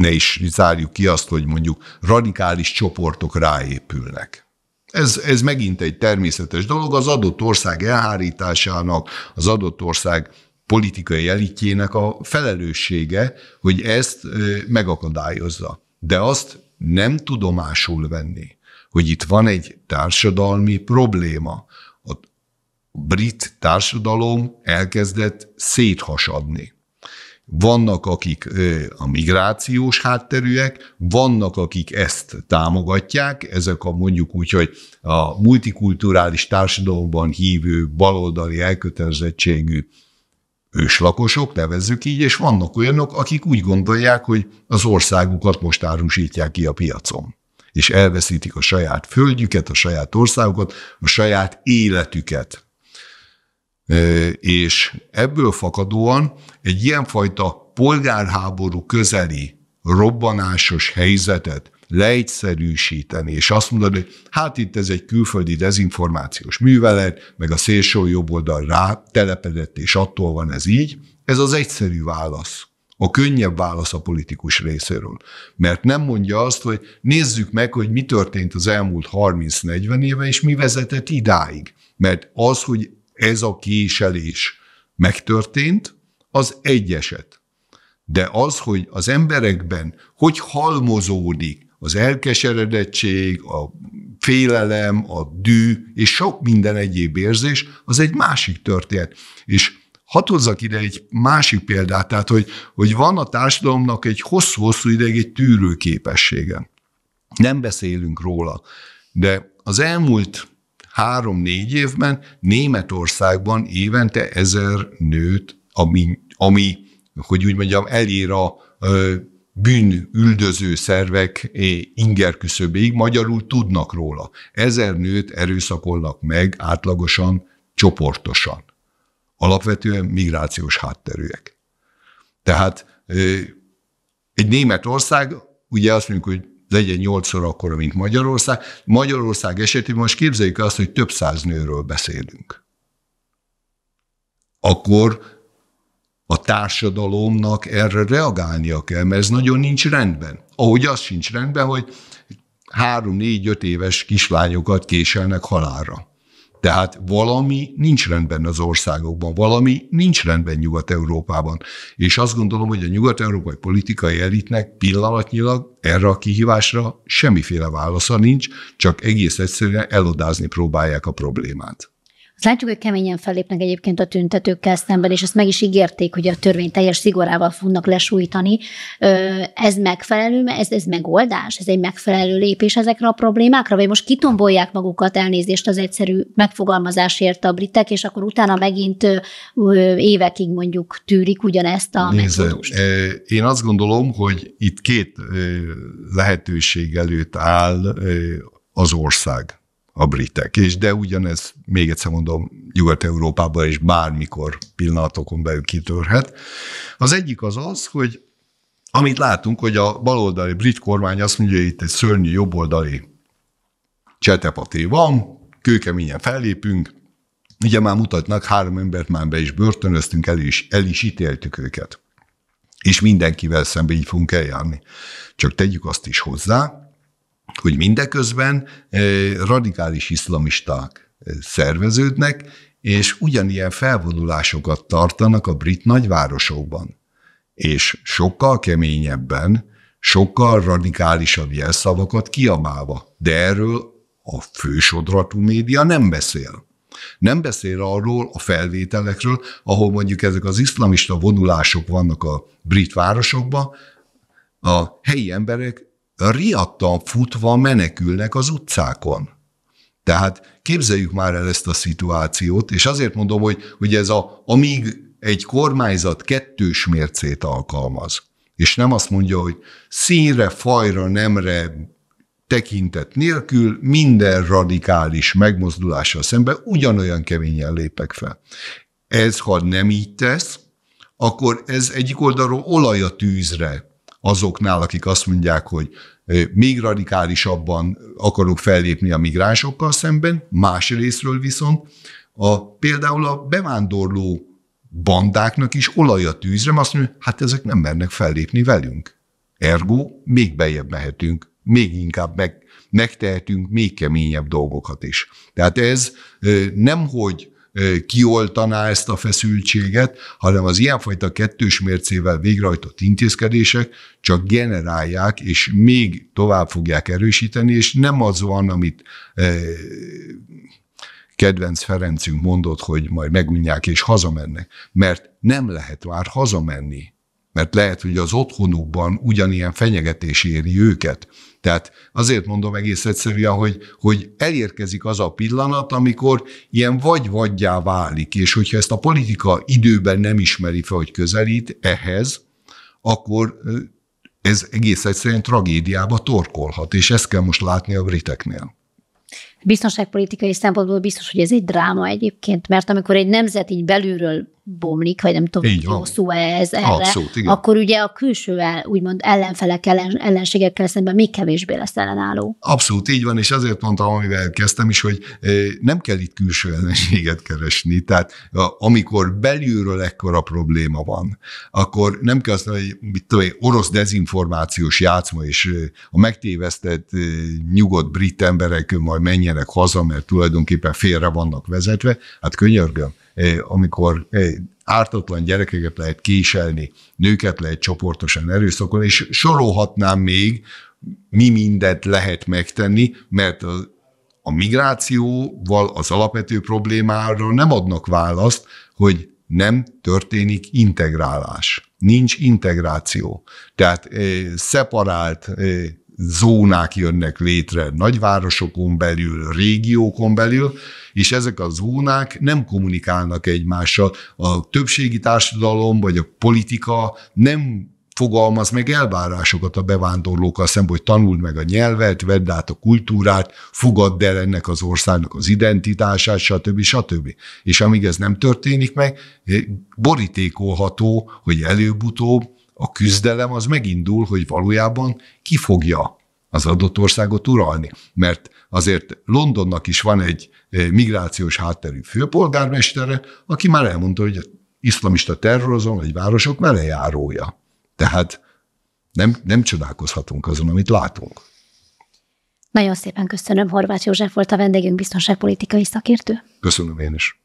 ne is zárjuk ki azt, hogy mondjuk radikális csoportok ráépülnek. Ez, ez megint egy természetes dolog az adott ország elhárításának, az adott ország politikai elitjének a felelőssége, hogy ezt megakadályozza. De azt nem tudomásul venni, hogy itt van egy társadalmi probléma. A brit társadalom elkezdett széthasadni. Vannak, akik a migrációs hátterűek, vannak, akik ezt támogatják, ezek a mondjuk úgy, hogy a multikulturális társadalomban hívő baloldali elkötelezettségű őslakosok, nevezzük így, és vannak olyanok, akik úgy gondolják, hogy az országukat most árusítják ki a piacon és elveszítik a saját földjüket, a saját országukat, a saját életüket. És ebből fakadóan egy ilyenfajta polgárháború közeli robbanásos helyzetet leegyszerűsíteni, és azt mondani, hogy hát itt ez egy külföldi dezinformációs művelet, meg a szélső jobboldal rá telepedett, és attól van ez így, ez az egyszerű válasz a könnyebb válasz a politikus részéről. Mert nem mondja azt, hogy nézzük meg, hogy mi történt az elmúlt 30-40 éve, és mi vezetett idáig. Mert az, hogy ez a késelés megtörtént, az egy eset. De az, hogy az emberekben hogy halmozódik az elkeseredettség, a félelem, a dű és sok minden egyéb érzés, az egy másik történet. És hadd hozzak ide egy másik példát, tehát hogy, hogy van a társadalomnak egy hosszú-hosszú ideig egy tűrőképessége. Nem beszélünk róla, de az elmúlt három-négy évben Németországban évente ezer nőt, ami, ami hogy úgy mondjam, elér a bűn üldöző szervek inger küszöbéig, magyarul tudnak róla. Ezer nőt erőszakolnak meg átlagosan, csoportosan. Alapvetően migrációs hátterűek. Tehát egy Németország, ugye azt mondjuk, hogy legyen óra akkora, mint Magyarország. Magyarország esetében most képzeljük azt, hogy több száz nőről beszélünk. Akkor a társadalomnak erre reagálnia kell, mert ez nagyon nincs rendben. Ahogy az sincs rendben, hogy három, négy, öt éves kislányokat késelnek halálra. Tehát valami nincs rendben az országokban, valami nincs rendben Nyugat-Európában. És azt gondolom, hogy a nyugat-európai politikai elitnek pillanatnyilag erre a kihívásra semmiféle válasza nincs, csak egész egyszerűen elodázni próbálják a problémát. Látjuk, hogy keményen fellépnek egyébként a tüntetőkkel szemben, és azt meg is ígérték, hogy a törvény teljes szigorával fognak lesújtani. Ez megfelelő, ez, ez megoldás? Ez egy megfelelő lépés ezekre a problémákra? Vagy most kitombolják magukat elnézést az egyszerű megfogalmazásért a britek, és akkor utána megint évekig mondjuk tűrik ugyanezt a Nézze, Én azt gondolom, hogy itt két lehetőség előtt áll az ország a britek. És de ugyanez, még egyszer mondom, Nyugat-Európában is bármikor pillanatokon belül kitörhet. Az egyik az az, hogy amit látunk, hogy a baloldali brit kormány azt mondja, hogy itt egy szörnyű jobboldali csetepaté van, kőkeményen fellépünk, ugye már mutatnak, három embert már be is börtönöztünk, el is, el is ítéltük őket. És mindenkivel szembe így fogunk eljárni. Csak tegyük azt is hozzá, hogy mindeközben radikális iszlamisták szerveződnek, és ugyanilyen felvonulásokat tartanak a brit nagyvárosokban. És sokkal keményebben, sokkal radikálisabb jelszavakat kiabálva. De erről a fősodratú média nem beszél. Nem beszél arról a felvételekről, ahol mondjuk ezek az iszlamista vonulások vannak a brit városokban, a helyi emberek riadtan futva menekülnek az utcákon. Tehát képzeljük már el ezt a szituációt, és azért mondom, hogy, hogy ez a, amíg egy kormányzat kettős mércét alkalmaz, és nem azt mondja, hogy színre, fajra, nemre tekintet nélkül minden radikális megmozdulással szemben ugyanolyan keményen lépek fel. Ez, ha nem így tesz, akkor ez egyik oldalról olaj a tűzre azoknál, akik azt mondják, hogy még radikálisabban akarok fellépni a migránsokkal szemben, más részről viszont a, például a bevándorló bandáknak is olaj a tűzre, azt mondja, hát ezek nem mernek fellépni velünk. Ergo, még beljebb mehetünk, még inkább meg, megtehetünk még keményebb dolgokat is. Tehát ez nem, hogy kioltaná ezt a feszültséget, hanem az ilyenfajta kettős mércével végrehajtott intézkedések csak generálják, és még tovább fogják erősíteni, és nem az van, amit kedvenc Ferencünk mondott, hogy majd megunják és hazamennek, mert nem lehet már hazamenni, mert lehet, hogy az otthonukban ugyanilyen fenyegetés éri őket. Tehát azért mondom egész egyszerűen, hogy, hogy elérkezik az a pillanat, amikor ilyen vagy-vagyjá válik, és hogyha ezt a politika időben nem ismeri fel, hogy közelít ehhez, akkor ez egész egyszerűen tragédiába torkolhat, és ezt kell most látni a briteknél. Biztonságpolitikai szempontból biztos, hogy ez egy dráma egyébként, mert amikor egy nemzet így belülről bomlik, vagy nem tudom, Így jó szó -e ez erre, Abszolút, igen. akkor ugye a külső el, úgymond ellenfelek, ellen, ellenségekkel szemben még kevésbé lesz ellenálló. Abszolút így van, és azért mondtam, amivel kezdtem is, hogy nem kell itt külső ellenséget keresni, tehát amikor belülről ekkora probléma van, akkor nem kell azt mondani, hogy mit tudom, orosz dezinformációs játszma, és a megtévesztett nyugodt brit emberek majd menjenek haza, mert tulajdonképpen félre vannak vezetve, hát könyörgöm, Eh, amikor eh, ártatlan gyerekeket lehet késelni, nőket lehet csoportosan erőszakolni, és sorolhatnám még, mi mindent lehet megtenni, mert a, a migrációval az alapvető problémára nem adnak választ, hogy nem történik integrálás. Nincs integráció. Tehát eh, szeparált eh, zónák jönnek létre nagyvárosokon belül, régiókon belül, és ezek a zónák nem kommunikálnak egymással. A többségi társadalom vagy a politika nem fogalmaz meg elvárásokat a bevándorlókkal szemben, hogy tanuld meg a nyelvet, vedd át a kultúrát, fogadd el ennek az országnak az identitását, stb. stb. És amíg ez nem történik meg, borítékolható, hogy előbb-utóbb a küzdelem az megindul, hogy valójában ki fogja az adott országot uralni. Mert azért Londonnak is van egy eh, migrációs hátterű főpolgármestere, aki már elmondta, hogy iszlamista terrorozom, egy városok melejárója. Tehát nem, nem csodálkozhatunk azon, amit látunk. Nagyon szépen köszönöm, Horváth József volt a vendégünk, biztonságpolitikai szakértő. Köszönöm én is.